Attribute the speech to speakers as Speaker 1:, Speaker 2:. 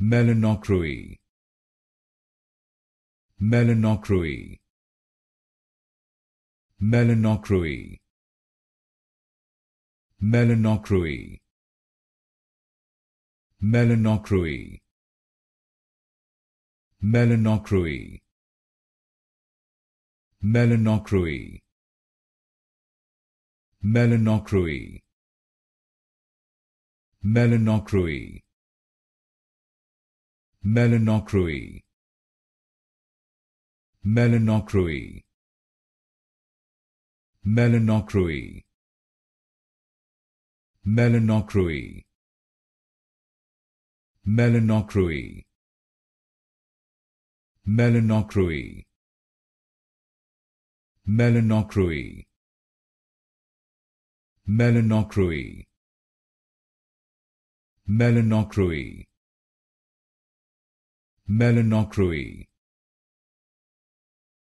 Speaker 1: melanochroi melanochroi melanochroi melanochroi melanochroi melanochroi melanochroi melanochroi melanochroi melanochroi melanochroi melanochroi melanochroi melanochroi melanochroi melanochroi Melanocracy